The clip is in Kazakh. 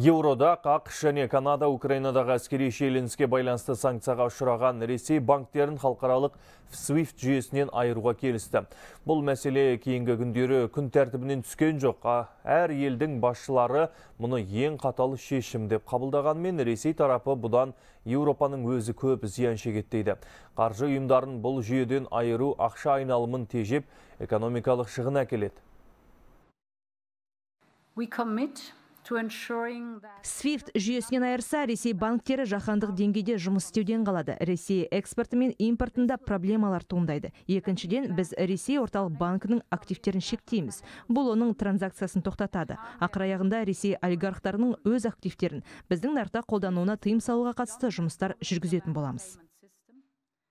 Еуроодақ АқШ және Канада Украинадағы әскери шиеленіске байланысты санкцияға ұшыраған Ресей банктерін халықаралық свифт жүйесінен айыруға келісті. Бұл мәселе кейінгі күндері күн тәртібінен түскен жоқ. Әр елдің басшылары мұны ең қатал шешім деп мен Ресей тарапы бұдан Еуропаның өзі көп зиян шегеді Қаржы ұйымдарын бұл жүйеден айыру ақша айналымын тежеп, экономикалық шығын әкеледі свифт жүйесінен айырса ресей банктері жаһандық деңгейде жұмыс істеуден қалады ресей экспорты мен импортында проблемалар туындайды екіншіден біз ресей орталық банкінің активтерін шектейміз бұл оның транзакциясын тоқтатады ақыр аяғында ресей олигархтарының өз активтерін біздің нарықта қолдануына тыйым салуға қатысты жұмыстар жүргізетін боламыз